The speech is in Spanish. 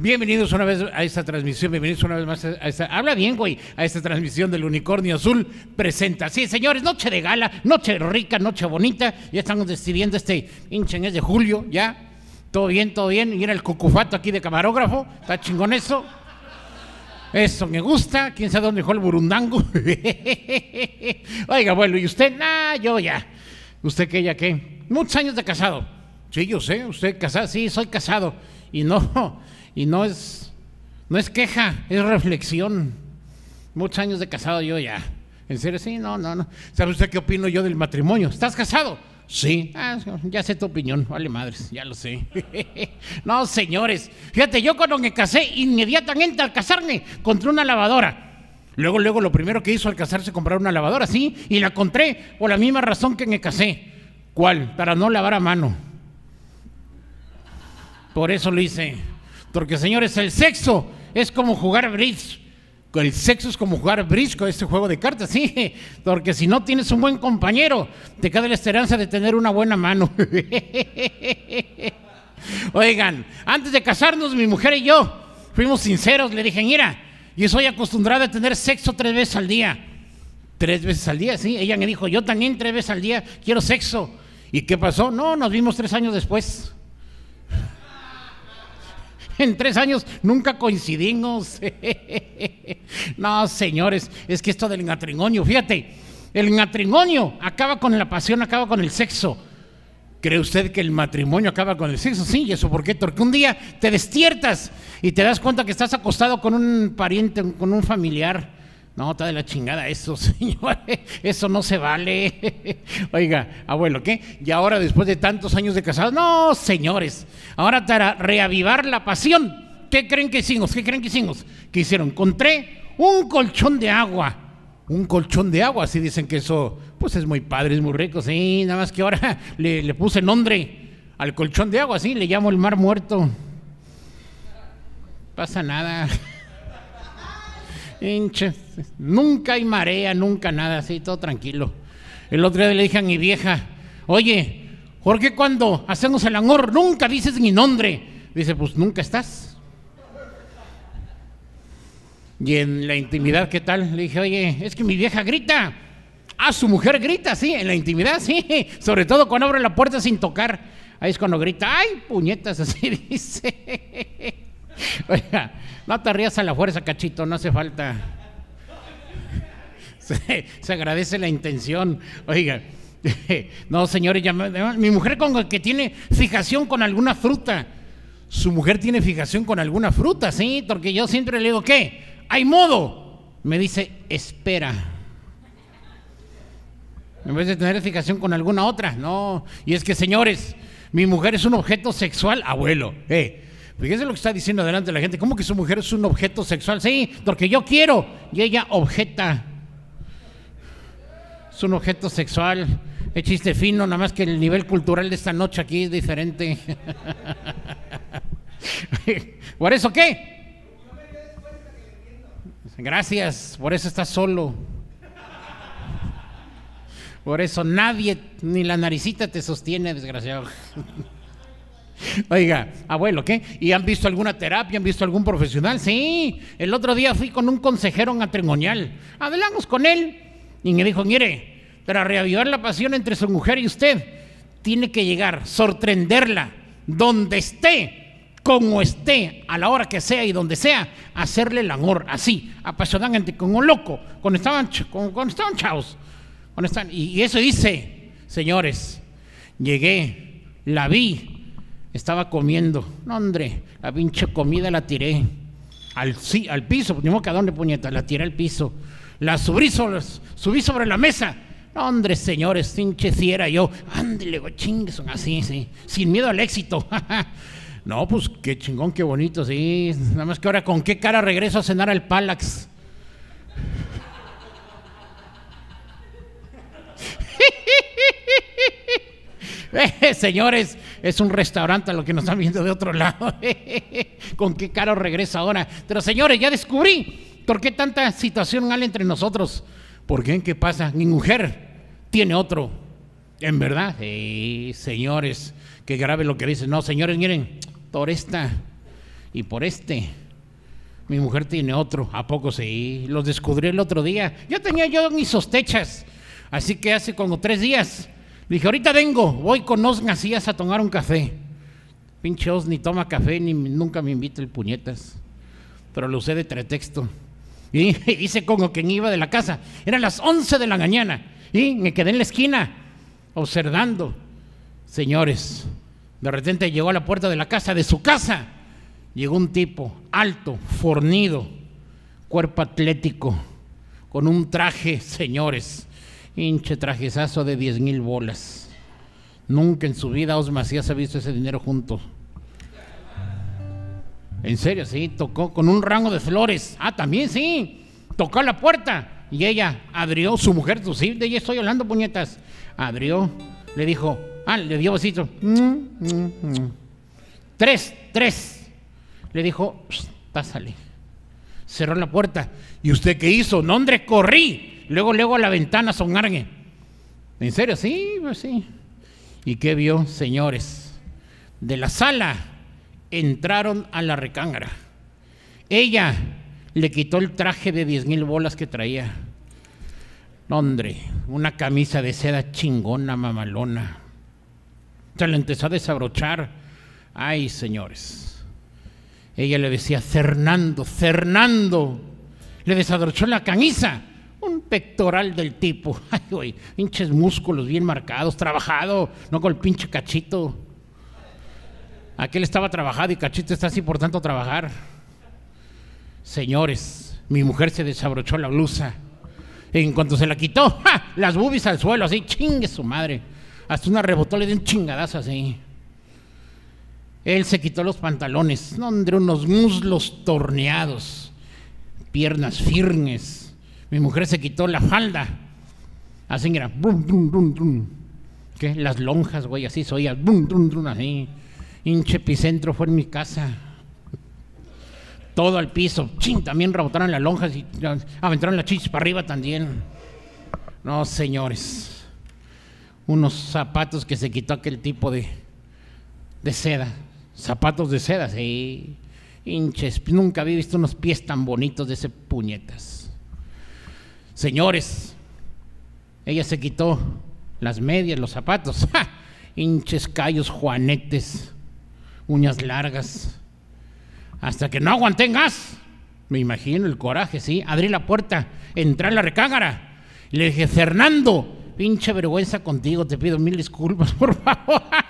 Bienvenidos una vez a esta transmisión, bienvenidos una vez más a esta. Habla bien, güey, a esta transmisión del Unicornio Azul presenta. Sí, señores, noche de gala, noche rica, noche bonita. Ya estamos decidiendo este hinchen es de julio, ya. Todo bien, todo bien. Y era el cucufato aquí de camarógrafo, está chingón eso. Eso me gusta. ¿Quién sabe dónde dejó el burundango? Oiga, abuelo, ¿y usted? Nah, yo ya. ¿Usted qué, ya qué? Muchos años de casado. Sí, yo sé. ¿Usted casado? Sí, soy casado. Y no, y no es, no es queja, es reflexión. Muchos años de casado yo ya. En serio, sí, no, no, no. ¿Sabe usted qué opino yo del matrimonio? ¿Estás casado? Sí. Ah, ya sé tu opinión, vale madres, ya lo sé. no, señores, fíjate, yo cuando me casé, inmediatamente al casarme, compré una lavadora. Luego, luego, lo primero que hizo al casarse, comprar una lavadora, sí, y la compré por la misma razón que me casé. ¿Cuál? Para no lavar a mano. Por eso lo hice. Porque, señores, el sexo es como jugar bridge. El sexo es como jugar bridge con este juego de cartas, sí. Porque si no tienes un buen compañero, te queda la esperanza de tener una buena mano. Oigan, antes de casarnos, mi mujer y yo fuimos sinceros. Le dije, mira, yo soy acostumbrada a tener sexo tres veces al día. Tres veces al día, sí. Ella me dijo, yo también tres veces al día quiero sexo. ¿Y qué pasó? No, nos vimos tres años después. en tres años nunca coincidimos. no, señores, es que esto del matrimonio, fíjate, el matrimonio acaba con la pasión, acaba con el sexo. ¿Cree usted que el matrimonio acaba con el sexo? Sí, ¿y eso por Porque un día te despiertas y te das cuenta que estás acostado con un pariente, con un familiar no, está de la chingada eso, señores, Eso no se vale. Oiga, abuelo, ¿qué? Y ahora, después de tantos años de casados, no, señores. Ahora para reavivar la pasión. ¿Qué creen que hicimos? ¿Qué creen que hicimos? ¿Qué hicieron? Encontré un colchón de agua. Un colchón de agua, así dicen que eso, pues es muy padre, es muy rico, sí. Nada más que ahora le, le puse nombre al colchón de agua, sí. Le llamo el mar muerto. Pasa nada. Nunca hay marea, nunca nada, así todo tranquilo. El otro día le dije a mi vieja, oye, ¿por cuando hacemos el amor nunca dices mi nombre? Dice, pues nunca estás. Y en la intimidad, ¿qué tal? Le dije, oye, es que mi vieja grita. Ah, su mujer grita, sí, en la intimidad, sí. Sobre todo cuando abre la puerta sin tocar. Ahí es cuando grita, ay, puñetas, así dice. Oiga, no te rías a la fuerza, cachito, no hace falta. Se, agradece la intención. Oiga, no, señores, mi mujer con que tiene fijación con alguna fruta. Su mujer tiene fijación con alguna fruta, sí, porque yo siempre le digo, ¿qué? ¿Hay modo? Me dice, espera. En vez de tener fijación con alguna otra, no. Y es que, señores, mi mujer es un objeto sexual, abuelo, eh Fíjese lo que está diciendo adelante la gente. ¿Cómo que su mujer es un objeto sexual? Sí, porque yo quiero. Y ella objeta. Es un objeto sexual. Es chiste fino, nada más que el nivel cultural de esta noche aquí es diferente. ¿Por eso qué? Gracias, por eso estás solo. Por eso nadie, ni la naricita te sostiene, desgraciado. Oiga, abuelo, ¿qué? ¿Y han visto alguna terapia? ¿Han visto algún profesional? Sí, el otro día fui con un consejero matrimonial. Hablamos con él y me dijo, mire, para reavivar la pasión entre su mujer y usted, tiene que llegar, sorprenderla, donde esté, como esté, a la hora que sea y donde sea, hacerle el amor, así, apasionadamente, como loco, cuando estaban, chavos. y, y eso dice, señores, llegué, la vi, estaba comiendo. No, hombre, la pinche comida la tiré al, sí, al piso. Ni modo que a dónde puñeta, la tiré al piso. La subí sobre, subí sobre la mesa. No, hombre, señores, pinche era yo. Ándele, chingues, así, sí. Sin miedo al éxito. no, pues qué chingón, qué bonito, sí. Nada más que ahora, ¿con qué cara regreso a cenar al Palax? eh, señores, es un restaurante a lo que nos están viendo de otro lado. Con qué caro regresa ahora. Pero señores, ya descubrí por qué tanta situación al entre nosotros. Porque qué pasa, mi mujer tiene otro. En verdad, sí, señores, qué grave lo que dicen. No, señores, miren, por esta y por este. Mi mujer tiene otro, ¿a poco sí? Los descubrí el otro día. Yo tenía yo mis sospechas. Así que hace como tres días Dije, ahorita vengo, voy con Osnacías a tomar un café. Pinche ni toma café, ni nunca me invita el puñetas. Pero lo usé de pretexto. Y dice como que iba de la casa. Eran las 11 de la mañana. Y me quedé en la esquina, observando. Señores, de repente llegó a la puerta de la casa, de su casa. Llegó un tipo, alto, fornido, cuerpo atlético, con un traje, señores, Pinche trajezazo de 10 mil bolas. Nunca en su vida Os Macías ha visto ese dinero junto. En serio, sí, tocó con un rango de flores. Ah, también sí. Tocó la puerta. Y ella, abrió, su mujer, su sí, de estoy hablando, puñetas. Abrió, le dijo, ah, le dio besito. Mm, mm, mm. Tres, tres. Le dijo, pásale. Cerró la puerta. ¿Y usted qué hizo? No, corrí Luego, luego a la ventana sonargue. ¿En serio? Sí, pues sí. ¿Y qué vio, señores? De la sala entraron a la recámara. Ella le quitó el traje de diez mil bolas que traía. Hombre, una camisa de seda chingona, mamalona. Se la empezó a desabrochar. Ay, señores. Ella le decía, Fernando, Fernando. Le desabrochó la camisa pectoral del tipo. Ay, güey, pinches músculos bien marcados, trabajado, no con el pinche cachito. Aquel estaba trabajado y cachito está así por tanto trabajar. Señores, mi mujer se desabrochó la blusa. En cuanto se la quitó, las bubis al suelo, así, chingue su madre. Hasta una rebotó le dio chingadazo así. Él se quitó los pantalones, no, unos muslos torneados, piernas firmes mi mujer se quitó la falda. Así, era. ¿Qué? Las lonjas, güey, así oía. brum, brum, así. Hinche epicentro fue en mi casa. Todo al piso. Chin, también rebotaron las lonjas y aventaron la chispa arriba también. No, señores. Unos zapatos que se quitó aquel tipo de, de seda. Zapatos de seda, sí. Hinches. Nunca había visto unos pies tan bonitos de ese puñetas. Señores, ella se quitó las medias, los zapatos, ¡Ja! hinches callos, juanetes, uñas largas, hasta que no aguantengas, Me imagino el coraje, sí. Abrí la puerta, entré a la recágara. Le dije, Fernando, pinche vergüenza contigo, te pido mil disculpas, por favor.